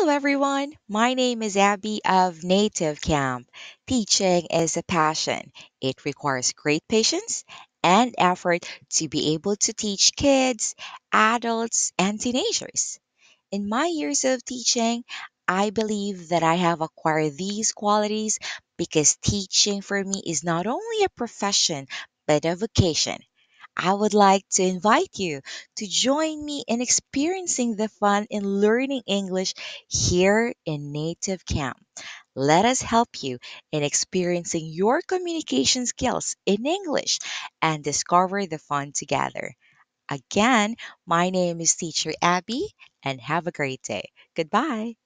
Hello, everyone. My name is Abby of Native Camp. Teaching is a passion. It requires great patience and effort to be able to teach kids, adults, and teenagers. In my years of teaching, I believe that I have acquired these qualities because teaching for me is not only a profession but a vocation. I would like to invite you to join me in experiencing the fun in learning English here in Native Camp. Let us help you in experiencing your communication skills in English and discover the fun together. Again, my name is Teacher Abby, and have a great day. Goodbye.